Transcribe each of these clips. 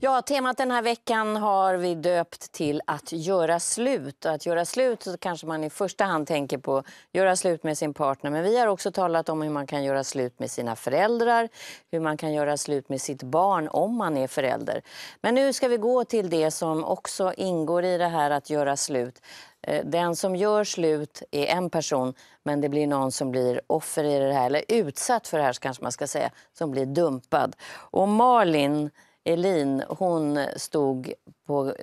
Ja, temat den här veckan har vi döpt till att göra slut. Och att göra slut så kanske man i första hand tänker på att göra slut med sin partner. Men vi har också talat om hur man kan göra slut med sina föräldrar, hur man kan göra slut med sitt barn om man är förälder. Men nu ska vi gå till det som också ingår i det här att göra slut. Eh, den som gör slut är en person, men det blir någon som blir offer i det här, eller utsatt för det här kanske man ska säga, som blir dumpad. Och Malin, Elin, hon stod på eh,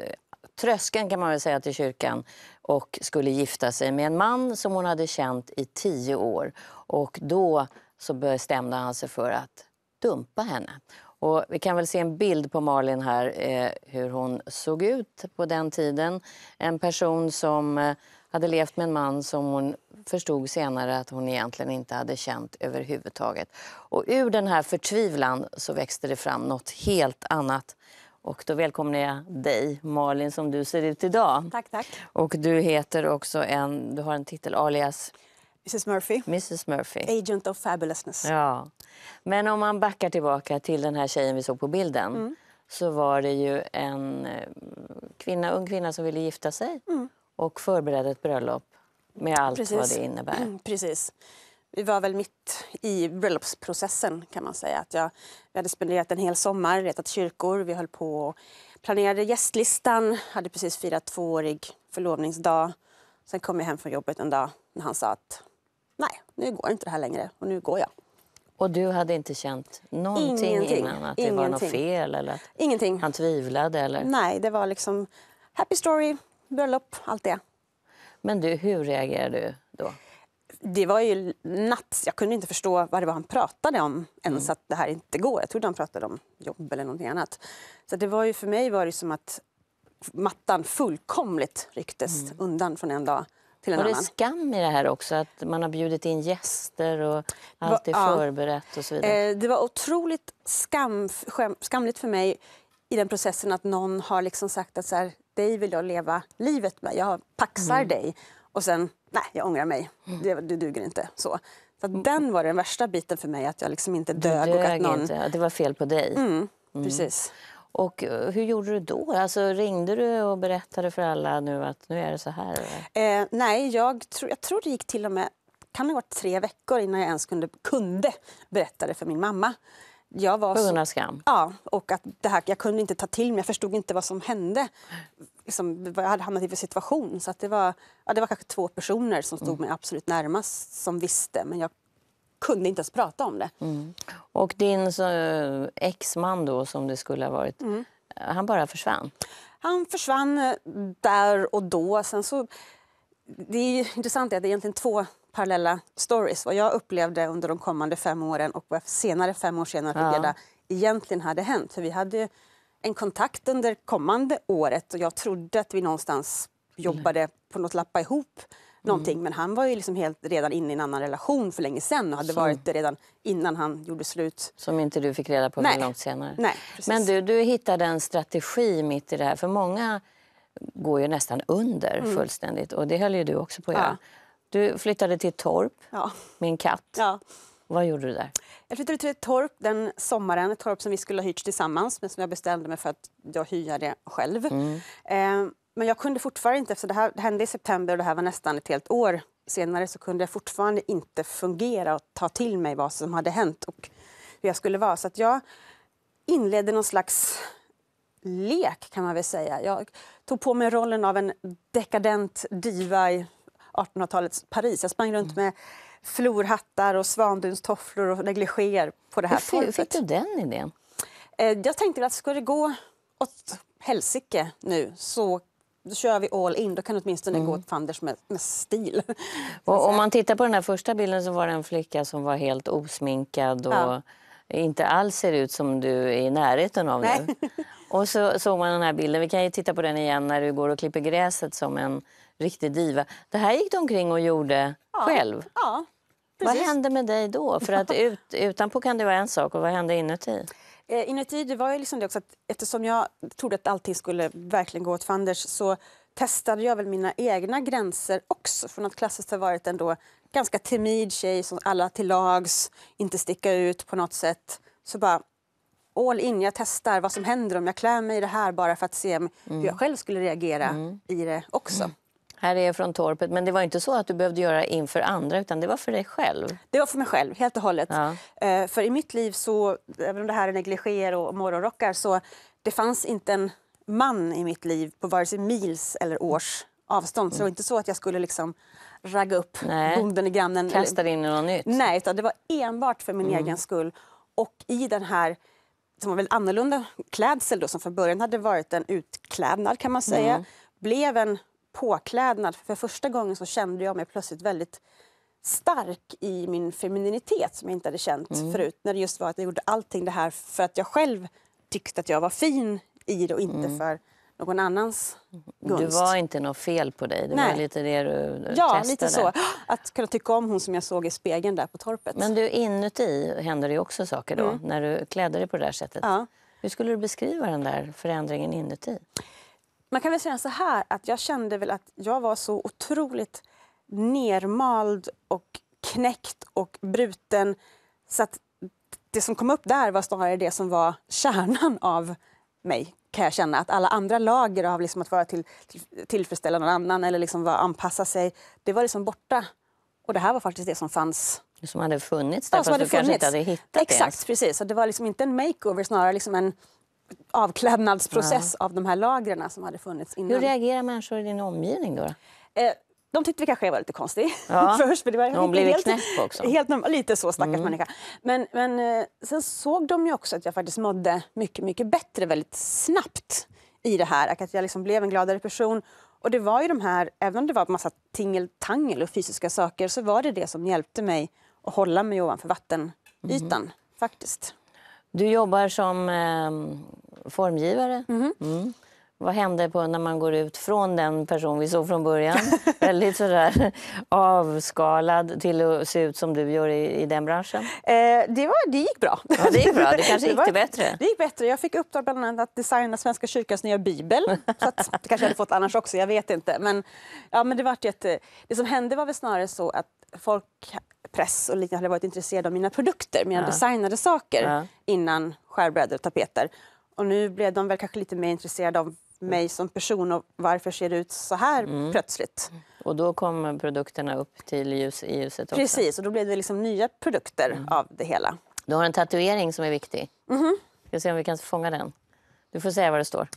tröskeln kan man väl säga till kyrkan och skulle gifta sig med en man som hon hade känt i tio år. Och då så bestämde han sig för att dumpa henne. Och vi kan väl se en bild på Malin här, eh, hur hon såg ut på den tiden. En person som eh, hade levt med en man som hon förstod senare att hon egentligen inte hade känt överhuvudtaget. Och ur den här förtvivlan så växte det fram något helt annat. Och då välkomnar jag dig, Malin, som du ser ut idag. Tack, tack. Och du heter också en, du har en titel, alias? Mrs Murphy. Mrs Murphy. Agent of fabulousness. Ja. Men om man backar tillbaka till den här tjejen vi såg på bilden mm. så var det ju en eh, kvinna, ung kvinna som ville gifta sig. Mm och förberedde ett bröllop med allt Precis. vad det innebär. Mm, precis. Vi var väl mitt i bröllopsprocessen kan man säga. Att jag, vi hade spenderat en hel sommar, retat kyrkor, vi höll på och planerade gästlistan, hade precis firat tvåårig förlovningsdag. Sen kom jag hem från jobbet en dag när han sa att nej, nu går inte det här längre och nu går jag. Och du hade inte känt någonting Ingenting. innan? Att det Ingenting. var något fel? Eller att Ingenting. Han tvivlade? Eller? Nej, det var liksom happy story, bröllop, allt det. Men du, hur reagerade du då? Det var ju natt. Jag kunde inte förstå vad det var han pratade om ens mm. att det här inte går. Jag trodde han pratade om jobb eller någonting annat. Så det var ju för mig var det som att mattan fullkomligt rycktes mm. undan från en dag till en var annan. Var det skam i det här också? Att man har bjudit in gäster och allt är förberett och så vidare? Eh, det var otroligt skam, skamligt för mig i den processen att någon har liksom sagt att så här, dig vill jag leva livet med. Jag paxar mm. dig. Och sen, nej, jag ångrar mig. Mm. Det du duger inte. Så. Så mm. den var den värsta biten för mig, att jag liksom inte dög. dög och att någon... inte, det var fel på dig. Mm, mm. precis. Och eh, hur gjorde du då? Alltså, ringde du och berättade för alla nu att nu är det så här? Eh, nej, jag, tro, jag tror det gick till och med kan ha varit tre veckor innan jag ens kunde, kunde berätta det för min mamma jag var 700 skam? Ja, och att det här, jag kunde inte ta till mig, jag förstod inte vad som hände. Liksom, vad jag hade hamnat i för situation. Så att det, var, ja, det var kanske två personer som stod mm. mig absolut närmast som visste, men jag kunde inte ens prata om det. Mm. Och din exman då, som det skulle ha varit, mm. han bara försvann? Han försvann eh, där och då. Sen så det är intressant att det är egentligen två parallella stories. Vad jag upplevde under de kommande fem åren och vad senare, fem år senare fick ja. reda egentligen hade hänt. För vi hade en kontakt under kommande året och jag trodde att vi någonstans jobbade på något lappa ihop någonting. Mm. Men han var ju liksom helt, redan inne i en annan relation för länge sen och hade Som. varit det redan innan han gjorde slut. Som inte du fick reda på Nej. långt senare. Nej, Men du, du hittade en strategi mitt i det här. För många går ju nästan under mm. fullständigt. Och det höll ju du också på att göra. Ja. Du flyttade till Torp ja. med en katt. Ja. Vad gjorde du där? Jag flyttade till ett Torp den sommaren, ett Torp som vi skulle ha hyrt tillsammans men som jag bestämde mig för att jag hyra själv. Mm. Eh, men jag kunde fortfarande inte, för det här hände i september och det här var nästan ett helt år senare, så kunde jag fortfarande inte fungera och ta till mig vad som hade hänt och hur jag skulle vara. Så att jag inledde någon slags lek kan man väl säga. Jag tog på mig rollen av en dekadent diva i 1800-talets Paris. Jag sprang runt mm. med florhattar och svandunstofflor och negligéer på det här Hur fick du den idén? Eh, jag tänkte att ska det gå åt helsike nu så då kör vi all in. Då kan det åtminstone mm. gå åt fanders med, med stil. Och om man tittar på den här första bilden så var det en flicka som var helt osminkad och ja. inte alls ser ut som du är i närheten av Nej. nu. Och så såg man den här bilden, vi kan ju titta på den igen när du går och klipper gräset som en riktig diva. Det här gick du omkring och gjorde ja. själv? Ja. Precis. Vad hände med dig då? För att ut, utanpå kan det vara en sak och vad hände inuti? Eh, inuti det var ju liksom det också att eftersom jag trodde att allting skulle verkligen gå åt fanders så testade jag väl mina egna gränser också. Från att klassiskt ha varit en ganska timid tjej som alla till lags, inte sticka ut på något sätt. Så bara, all in, jag testar vad som händer om jag klär mig i det här bara för att se mm. hur jag mm. själv skulle reagera mm. i det också. Mm. Här är jag från torpet, men det var inte så att du behövde göra inför andra utan det var för dig själv? Det var för mig själv, helt och hållet. Ja. Eh, för i mitt liv, så, även om det här är negligéer och morgonrockar, så det fanns inte en man i mitt liv på vare sig mils eller års avstånd. Så det var mm. inte så att jag skulle liksom ragga upp Nej. bonden i grannen. Kasta in i något nytt. Nej, utan det var enbart för min mm. egen skull. Och i den här som var väldigt annorlunda klädsel då, som från början hade varit en utklädnad kan man säga, mm. blev en påklädnad. För första gången så kände jag mig plötsligt väldigt stark i min femininitet som jag inte hade känt mm. förut. När det just var att jag gjorde allting det här för att jag själv tyckte att jag var fin i det och inte mm. för någon annans gunst. Det var inte något fel på dig, det Nej. var lite det du ja, testade. lite så. Att kunna tycka om hon som jag såg i spegeln där på torpet. Men du, inuti händer det också saker då, mm. när du klädde dig på det där sättet. Ja. Hur skulle du beskriva den där förändringen inuti? Man kan väl säga så här, att jag kände väl att jag var så otroligt nermald och knäckt och bruten så att det som kom upp där var snarare det som var kärnan av mig kan jag känna. Att alla andra lager av liksom att vara till, till, tillfredsställa någon annan eller liksom vara, anpassa sig, det var liksom borta. Och det här var faktiskt det som fanns. Som hade funnits där, ja, som hade funnits. kanske inte hade hittat Exakt, det. precis. Så det var liksom inte en makeover, snarare liksom en avklädnadsprocess ja. av de här lagren som hade funnits innan. Hur reagerar människor i din omgivning då? Eh, de tyckte vi kanske jag var lite konstig ja. först. Men det var Hon blev knäpp också. Helt, lite så, stackars mm. människa. Men, men eh, sen såg de ju också att jag faktiskt mådde mycket, mycket bättre väldigt snabbt i det här. Att jag liksom blev en gladare person. Och det var ju de här, även om det var massa tingeltangel och fysiska saker, så var det det som hjälpte mig att hålla mig ovanför vattenytan, mm. faktiskt. Du jobbar som eh, formgivare. Mhm. Mm. Mm. Vad hände på när man går ut från den person vi såg från början? Väldigt sådär avskalad till att se ut som du gör i, i den branschen. Eh, det, var, det gick bra. Ja, det gick bra. Det kanske gick det, var, det bättre. Det gick bättre. Jag fick uppdrag bland annat att designa Svenska kyrkans nya bibel. Så att, det kanske jag hade fått annars också, jag vet inte. Men, ja, men det, var ett, eh, det som hände var väl snarare så att folk, press och liknande hade varit intresserade av mina produkter, mina ja. designade saker ja. innan skärbrädor och tapeter. Och nu blev de väl kanske lite mer intresserade av mig mm. som person och varför ser det ut så här mm. plötsligt? Och då kom produkterna upp till ljus, i ljuset också? Precis, och då blev det liksom nya produkter mm. av det hela. Du har en tatuering som är viktig. Mm. Ska se om vi kan fånga den. Du får säga vad det står.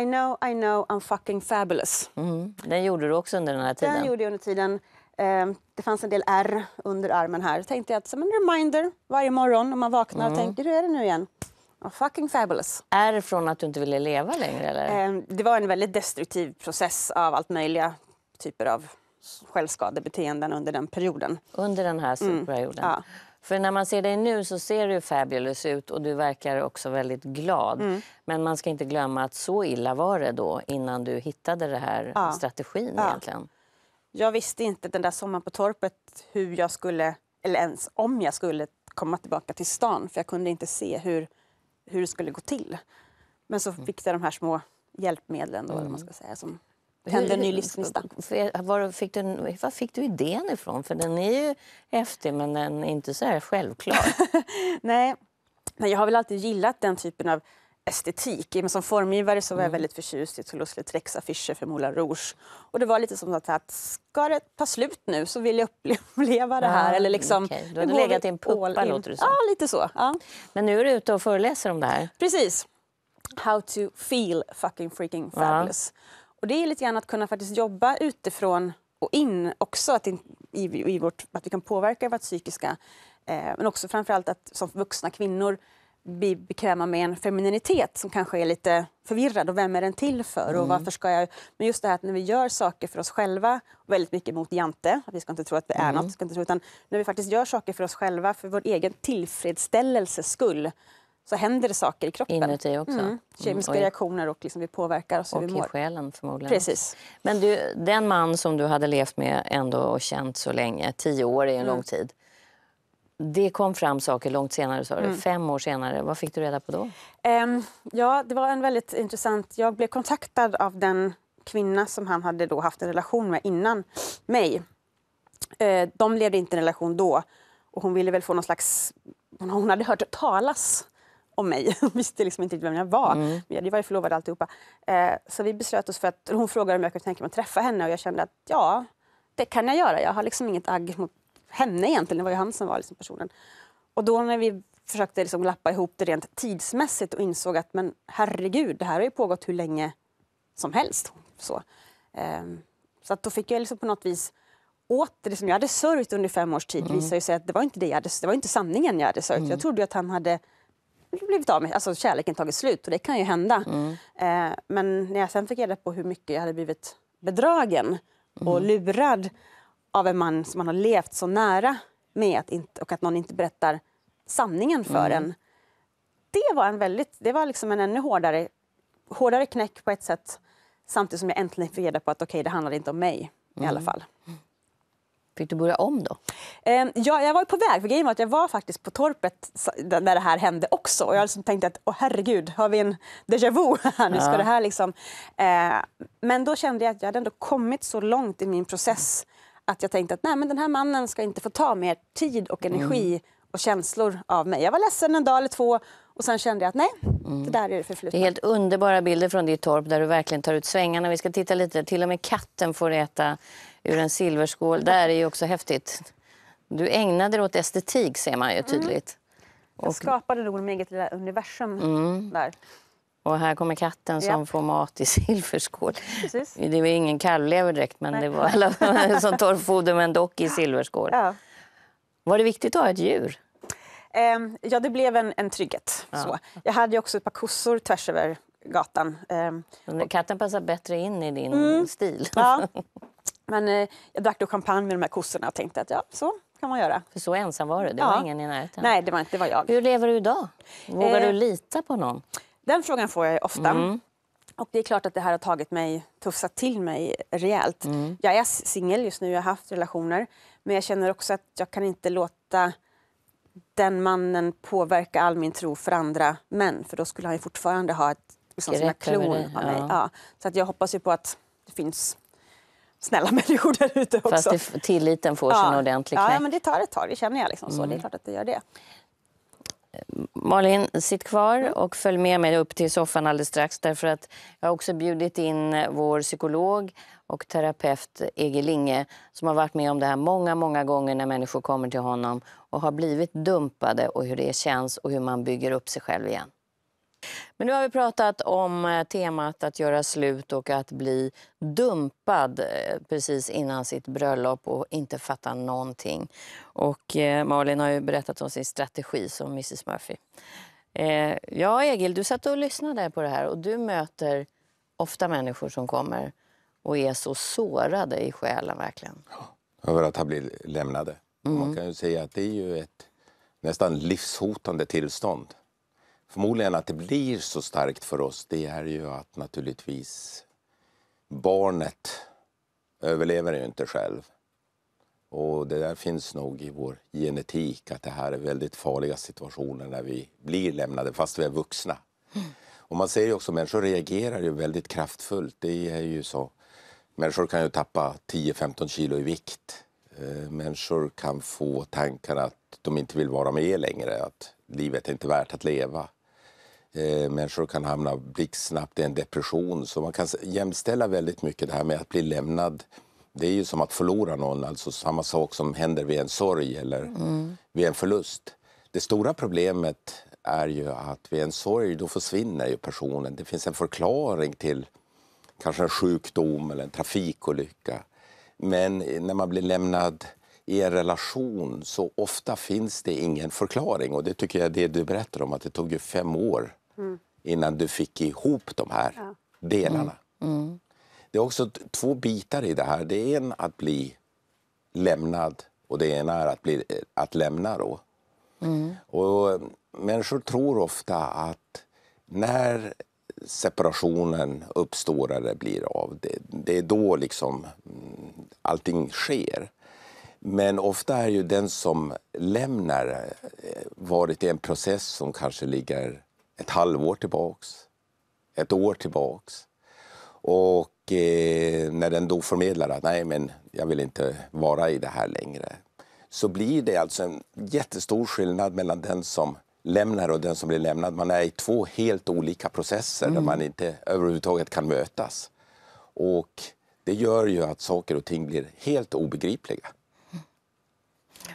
I know, I know, I'm fucking fabulous. Mm. Den gjorde du också under den här tiden? Den gjorde jag under tiden. Ehm, det fanns en del R under armen här. Då tänkte jag att som en reminder varje morgon om man vaknar mm. och tänker hur är det nu igen? Oh, fucking fabulous. Är det från att du inte ville leva längre? Eller? Ehm, det var en väldigt destruktiv process av allt möjliga typer av självskadebeteenden under den perioden. Under den här perioden? Mm, ja. För när man ser dig nu så ser du fabulous ut och du verkar också väldigt glad. Mm. Men man ska inte glömma att så illa var det då innan du hittade den här ja. strategin ja. egentligen. Jag visste inte den där sommaren på torpet hur jag skulle, eller ens om jag skulle komma tillbaka till stan för jag kunde inte se hur hur det skulle gå till. Men så mm. fick jag de här små hjälpmedlen då, mm. man ska säga, som tände en ny livsgnista. Var fick du, var fick du idén ifrån? För den är ju häftig, men den är inte så här självklar. Nej, men jag har väl alltid gillat den typen av estetik. som formgivare så var jag mm. väldigt förtjust i Toulouse-Lautrecs affischer för Moulin Rouge. Och det var lite som att, att ska det ta slut nu så vill jag uppleva det här. Ah, Eller liksom, okay. Du hade legat i en puppa låter det som. Ja, lite så. Ja. Men nu är du ute och föreläser om det här. Precis. How to feel fucking freaking fabulous. Ja. Och det är lite grann att kunna faktiskt jobba utifrån och in också, att, in, i, i vårt, att vi kan påverka vårt psykiska. Eh, men också framförallt att som vuxna kvinnor bli bekväma med en femininitet som kanske är lite förvirrad och vem är den till för och mm. varför ska jag... Men just det här att när vi gör saker för oss själva, väldigt mycket mot jante, att vi ska inte tro att vi är mm. något, ska inte tro, utan när vi faktiskt gör saker för oss själva för vår egen tillfredsställelses skull så händer det saker i kroppen. Inuti också. Mm. mm. Kemiska mm. reaktioner och liksom vi påverkar oss och hur vi mår. i själen förmodligen. Precis. Men du, den man som du hade levt med ändå och känt så länge, tio år är en mm. lång tid. Det kom fram saker långt senare, sa du. Mm. Fem år senare. Vad fick du reda på då? Um, ja, det var en väldigt intressant... Jag blev kontaktad av den kvinna som han hade då haft en relation med innan mig. Uh, de levde inte i en relation då. Och hon ville väl få någon slags... Hon hade hört talas om mig. Hon visste liksom inte vem jag var. Mm. Men jag var ju förlovad alltihopa. Uh, så vi beslöt oss för att... Hon frågade om jag kunde tänka mig att träffa henne och jag kände att ja, det kan jag göra. Jag har liksom inget agg mot henne egentligen. Det var ju han som var liksom personen. Och då när vi försökte liksom lappa ihop det rent tidsmässigt och insåg att men herregud, det här har ju pågått hur länge som helst. Så, um, så att då fick jag liksom på något vis åter det som liksom. jag hade sörjt under fem års tid mm. visade sig att det var inte det jag hade, det var inte sanningen jag hade sörjt. Mm. Jag trodde att han hade blivit av med, alltså kärleken tagit slut och det kan ju hända. Mm. Eh, men när jag sen fick reda på hur mycket jag hade blivit bedragen och mm. lurad av en man som man har levt så nära med att inte, och att någon inte berättar sanningen för mm. en. Det var en väldigt, det var liksom en ännu hårdare, hårdare knäck på ett sätt samtidigt som jag äntligen fick reda på att okej, okay, det handlade inte om mig mm. i alla mm. fall. Fick du börja om då? Ehm, ja, jag var på väg. För att jag var faktiskt på torpet när det här hände också. Och jag liksom tänkte att åh herregud, har vi en déjà vu Nu ska det här liksom... Ehm, men då kände jag att jag hade ändå kommit så långt i min process att jag tänkte att nej, men den här mannen ska inte få ta mer tid och mm. energi mm. och känslor av mig. Jag var ledsen en dag eller två och sen kände jag att nej, mm. det där är det förflutna. Det är helt underbara bilder från ditt torp där du verkligen tar ut svängarna. Vi ska titta lite, till och med katten får äta ur en silverskål. Mm. Där är ju också häftigt. Du ägnade dig åt estetik ser man ju tydligt. Mm. Jag skapade nog mitt eget lilla universum mm. där. Och här kommer katten som yep. får mat i silverskål. Precis. Det var ingen kalllever direkt, men Nej. det var alla som torrfoder men dock i silverskål. Ja. Var det viktigt att ha ett djur? Ehm, ja, det blev en, en trygghet. Ja. Så. Jag hade också ett par kossor tvärs över gatan. Ehm, katten passar bättre in i din mm. stil. Ja. Men eh, jag drack då champagne med de här kossorna och tänkte att ja, så kan man göra. För så ensam var du, det. ja. var ingen i närheten. Nej, det var, det var jag. Hur lever du idag? Vågar eh... du lita på någon? Den frågan får jag ofta. Mm. Och det är klart att det här har tagit mig, tuffsat till mig rejält. Mm. Jag är singel just nu, jag har haft relationer. Men jag känner också att jag kan inte låta den mannen påverka all min tro för andra män. För då skulle han ju fortfarande ha ett liksom, klon av mig. Ja. Så att jag hoppas ju på att det finns snälla människor där ute också. Fast det, tilliten får ja. sig en ordentlig knäck. Ja, men det tar ett tag, det känner jag. Liksom, så. Mm. Det är mm. klart att det gör det. Malin, sitt kvar och följ med mig upp till soffan alldeles strax därför att jag har också bjudit in eh, vår psykolog och terapeut Egil Linge som har varit med om det här många, många gånger när människor kommer till honom och har blivit dumpade och hur det känns och hur man bygger upp sig själv igen. Men nu har vi pratat om eh, temat att göra slut och att bli dumpad eh, precis innan sitt bröllop och inte fatta någonting. Och eh, Malin har ju berättat om sin strategi som Mrs Murphy. Ja, Egil, du satt och lyssnade på det här och du möter ofta människor som kommer och är så sårade i själen verkligen. Ja, över att ha blivit lämnade. Mm. Man kan ju säga att det är ju ett nästan livshotande tillstånd förmodligen att det blir så starkt för oss det är ju att naturligtvis barnet överlever ju inte själv. Och det där finns nog i vår genetik att det här är väldigt farliga situationer när vi blir lämnade fast vi är vuxna. Mm. Och man ser ju också människor reagerar ju väldigt kraftfullt. Det är ju så. Människor kan ju tappa 10-15 kilo i vikt. Eh, människor kan få tankar att de inte vill vara med längre, att livet är inte värt att leva. Eh, människor kan hamna blixtsnabbt i en depression. Så man kan jämställa väldigt mycket det här med att bli lämnad. Det är ju som att förlora någon, alltså samma sak som händer vid en sorg eller mm. vid en förlust. Det stora problemet är ju att vid en sorg då försvinner ju personen. Det finns en förklaring till kanske en sjukdom eller en trafikolycka. Men när man blir lämnad i en relation så ofta finns det ingen förklaring. Och det tycker jag är det du berättar om, att det tog ju fem år innan du fick ihop de här ja. delarna. Mm. mm. Det är också två bitar i det här. Det är en att bli lämnad och det ena är att, bli, eh, att lämna. Då. Mm. Och eh, människor tror ofta att när separationen uppstår eller blir av, det, det är då liksom mm, allting sker. Men ofta är ju den som lämnar eh, varit i en process som kanske ligger ett halvår tillbaks, ett år tillbaks. Och eh, när den då förmedlar att nej, men jag vill inte vara i det här längre så blir det alltså en jättestor skillnad mellan den som lämnar och den som blir lämnad. Man är i två helt olika processer mm. där man inte överhuvudtaget kan mötas. Och det gör ju att saker och ting blir helt obegripliga.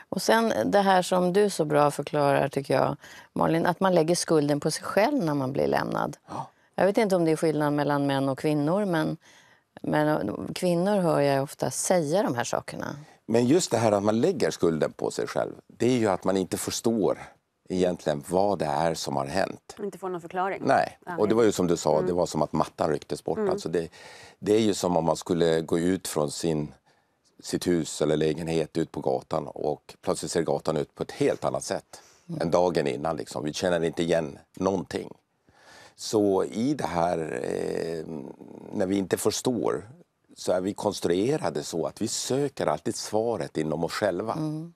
Och sen det här som du så bra förklarar, tycker jag, Malin, att man lägger skulden på sig själv när man blir lämnad. Ja. Jag vet inte om det är skillnad mellan män och kvinnor, men, men kvinnor hör jag ofta säga de här sakerna. Men just det här att man lägger skulden på sig själv, det är ju att man inte förstår egentligen vad det är som har hänt. Inte får någon förklaring. Nej, och det var ju som du sa, mm. det var som att mattan rycktes bort. Mm. Alltså det, det är ju som om man skulle gå ut från sin sitt hus eller lägenhet ut på gatan och plötsligt ser gatan ut på ett helt annat sätt mm. än dagen innan. Liksom. Vi känner inte igen någonting. Så i det här, eh, när vi inte förstår, så är vi konstruerade så att vi söker alltid svaret inom oss själva. Mm.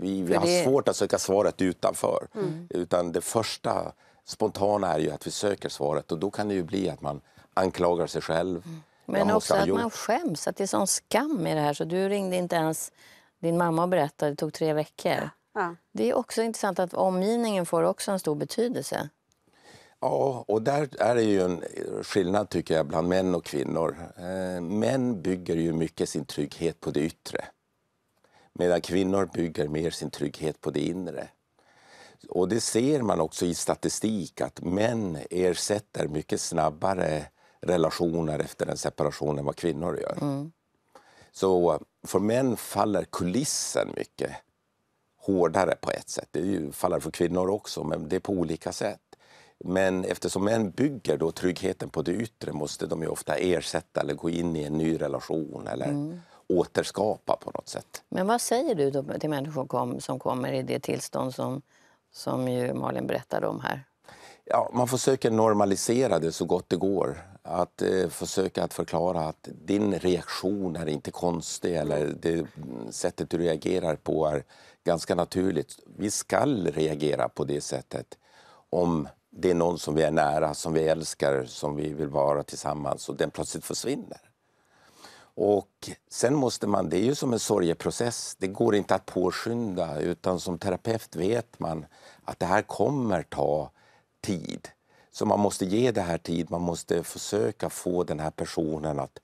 Vi, vi har svårt att söka svaret utanför. Mm. Utan det första spontana är ju att vi söker svaret och då kan det ju bli att man anklagar sig själv, mm. Men också att gjort. man skäms, att det är sån skam i det här. Så du ringde inte ens din mamma och berättade, det tog tre veckor. Ja. Det är också intressant att omgivningen får också en stor betydelse. Ja, och där är det ju en skillnad tycker jag bland män och kvinnor. Eh, män bygger ju mycket sin trygghet på det yttre. Medan kvinnor bygger mer sin trygghet på det inre. Och det ser man också i statistik att män ersätter mycket snabbare relationer efter en separation än vad kvinnor gör. Mm. Så för män faller kulissen mycket hårdare på ett sätt. Det faller för kvinnor också, men det är på olika sätt. Men eftersom män bygger då tryggheten på det yttre måste de ofta ersätta eller gå in i en ny relation eller mm. återskapa på något sätt. Men vad säger du då till människor som kommer i det tillstånd som, som ju Malin berättade om här? Ja, man försöker normalisera det så gott det går att eh, försöka att förklara att din reaktion är inte konstig eller mm. det sättet du reagerar på är ganska naturligt. Vi SKA reagera på det sättet om det är någon som vi är nära, som vi älskar, som vi vill vara tillsammans och den plötsligt försvinner. Och sen måste man, det är ju som en sorgeprocess, det går inte att påskynda utan som terapeut vet man att det här kommer ta tid. Så man måste ge det här tid, man måste försöka få den här personen att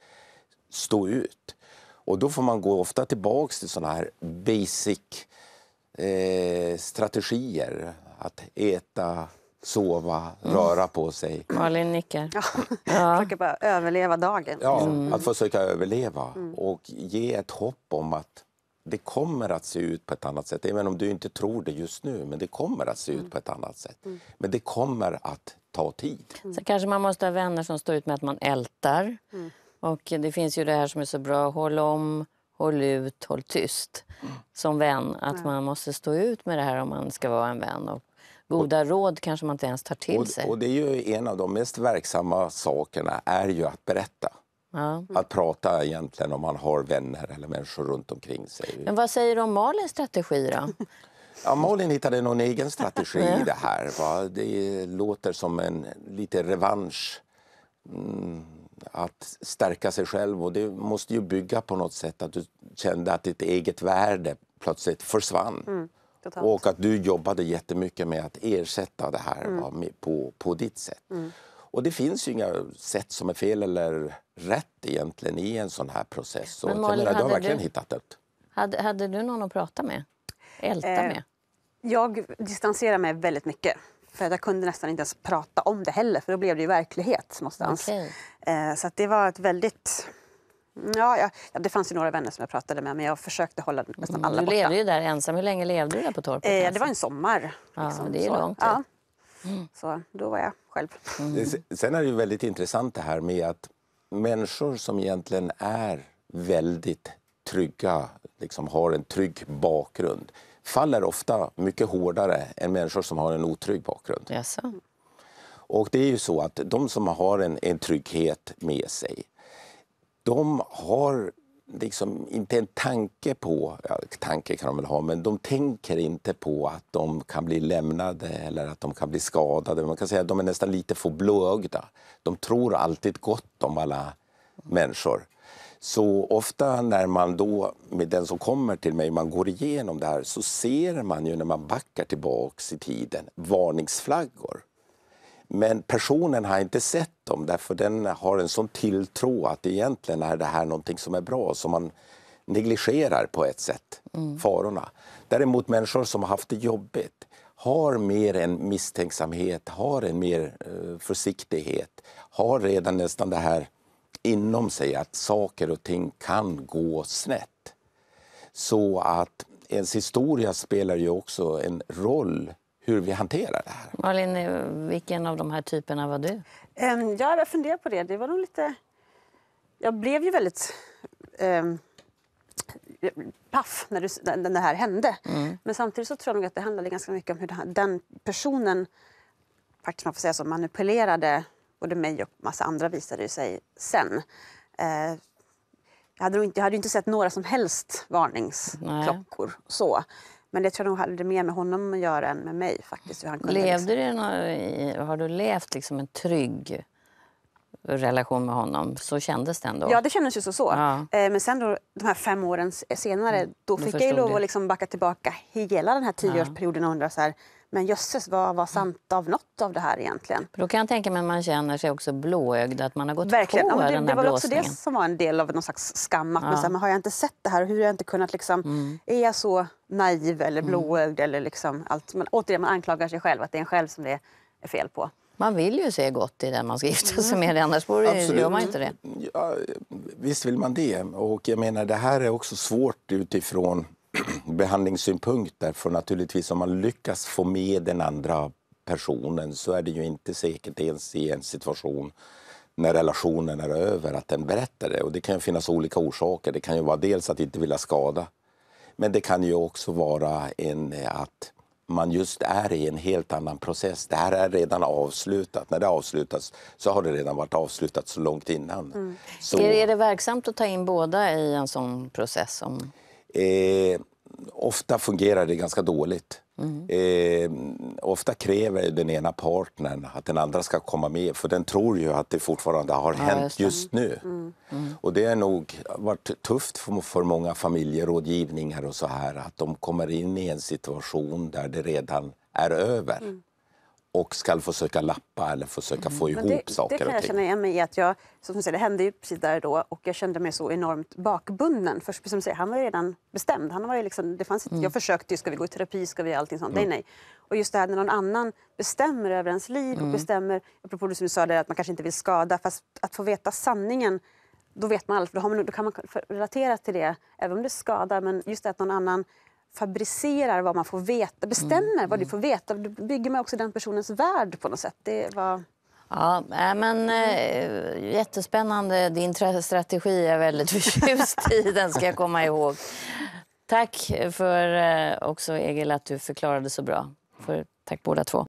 stå ut. Och då får man gå ofta tillbaks till sådana här basic eh, strategier. Att äta, sova, röra på sig. Mm. Malin nickar. Ja. Försöka bara överleva dagen. Ja, mm. att försöka överleva mm. och ge ett hopp om att det kommer att se ut på ett annat sätt, även om du inte tror det just nu. Men det kommer att se ut mm. på ett annat sätt. Mm. Men det kommer att ta tid. Mm. Sen kanske man måste ha vänner som står ut med att man ältar. Mm. Och det finns ju det här som är så bra, håll om, håll ut, håll tyst. Mm. Som vän, att mm. man måste stå ut med det här om man ska vara en vän. Och goda och, råd kanske man inte ens tar till och, sig. Och det är ju en av de mest verksamma sakerna, är ju att berätta. Ja. Att prata egentligen om man har vänner eller människor runt omkring sig. Men vad säger du om Malins strategi då? Ja, Malin hittade någon egen strategi i det här. Va? Det låter som en lite revansch. Mm, att stärka sig själv och det måste ju bygga på något sätt att du kände att ditt eget värde plötsligt försvann. Mm, och att du jobbade jättemycket med att ersätta det här mm. va, på, på ditt sätt. Mm. Och det finns ju inga sätt som är fel eller rätt egentligen i en sån här process. Men Malin, menar, du har verkligen du, hittat ett. Hade, hade du någon att prata med? Älta eh, med? Jag distanserar mig väldigt mycket. För jag kunde nästan inte ens prata om det heller, för då blev det ju verklighet någonstans. Okay. Eh, så det var ett väldigt... Ja, jag, ja, det fanns ju några vänner som jag pratade med, men jag försökte hålla nästan mm, alla borta. Du levde ju där ensam. Hur länge levde du där på torpet? Eh, det alltså? var en sommar. Liksom. Ja, det är långt. Ja. Mm. Så då var jag själv. Mm. Eh, sen är det ju väldigt intressant det här med att människor som egentligen är väldigt trygga, liksom har en trygg bakgrund, faller ofta mycket hårdare än människor som har en otrygg bakgrund. Yes. Och det är ju så att de som har en, en trygghet med sig, de har liksom inte en tanke på, ja, tanke kan de väl ha, men de tänker inte på att de kan bli lämnade eller att de kan bli skadade. Man kan säga att de är nästan lite för blåögda. De tror alltid gott om alla människor. Så ofta när man då, med den som kommer till mig, man går igenom det här så ser man ju när man backar tillbaks i tiden varningsflaggor. Men personen har inte sett dem därför den har en sån tilltro att egentligen är det här någonting som är bra som man negligerar på ett sätt, mm. farorna. Däremot människor som har haft det jobbigt har mer en misstänksamhet, har en mer eh, försiktighet, har redan nästan det här inom sig att saker och ting kan gå snett. Så att ens historia spelar ju också en roll hur vi hanterar det här. Malin, eh, vilken av de här typerna var du? Um, ja, jag funderar på det. Det var nog lite... Jag blev ju väldigt... Um paff när, du, när det här hände. Mm. Men samtidigt så tror jag nog att det handlade ganska mycket om hur den personen faktiskt man får säga så, manipulerade både mig och massa andra visade sig sen. Eh, jag, hade inte, jag hade inte sett några som helst varningsklockor. Nej. Så. Men det tror jag nog hade mer med honom att göra än med mig. faktiskt. han kunde Levde liksom... någon, har du levt liksom en trygg relation med honom? Så kändes det ändå? Ja, det kändes ju så. så. Ja. Eh, men sen då, de här fem åren senare, mm. då, då fick jag ju lov att liksom backa tillbaka hela den här tioårsperioden och undra så här, men jösses, vad var mm. sant av nåt av det här egentligen? då kan jag tänka mig att man känner sig också blåögd, att man har gått Verkligen. på ja, det, den här Det var också det som var en del av någon slags skam, att ja. säger, men har jag inte sett det här? Hur har jag inte kunnat liksom, mm. är jag så naiv eller mm. blåögd mm. eller liksom allt? Men återigen, man anklagar sig själv, att det är en själv som det är fel på. Man vill ju se gott i den man ska gifta sig med, mm. annars gör man inte det. Ja, visst vill man det. Och jag menar, det här är också svårt utifrån behandlingssynpunkter. För naturligtvis om man lyckas få med den andra personen så är det ju inte säkert ens i en situation när relationen är över att den berättar det. Och det kan finnas olika orsaker. Det kan ju vara dels att inte vilja skada. Men det kan ju också vara en, att man just är i en helt annan process. Det här är redan avslutat. När det avslutas så har det redan varit avslutat så långt innan. Mm. Så... Är, det verksamt att ta in båda i en sån process? Om... Eh, ofta fungerar det ganska dåligt. Mm. Eh, ofta kräver den ena partnern att den andra ska komma med för den tror ju att det fortfarande har ja, hänt just nu. Mm. Mm. Och det har nog varit tufft för, för många familjerådgivningar och så här att de kommer in i en situation där det redan är över. Mm och ska försöka lappa eller försöka mm. få ihop det, saker det kan jag känna igen mig i. Att jag, som säger, det hände ju precis där då och jag kände mig så enormt bakbunden. För som säger, han var ju redan bestämd. Han var ju liksom, det fanns ett, mm. Jag försökte ju, ska vi gå i terapi, ska vi göra allting sånt? Mm. Nej, nej. Och just det här när någon annan bestämmer över ens liv och mm. bestämmer, apropå det som du sa där, att man kanske inte vill skada, fast att få veta sanningen då vet man allt, då, man, då kan man relatera till det, även om det skadar. Men just det att någon annan fabricerar vad man får veta, bestämmer mm. vad du mm. får veta. Då bygger man också den personens värld på något sätt. Det var... Ja, men äh, jättespännande. Din strategi är jag väldigt förtjust i, den ska jag komma ihåg. Tack för äh, också Egil att du förklarade så bra. För, tack båda två.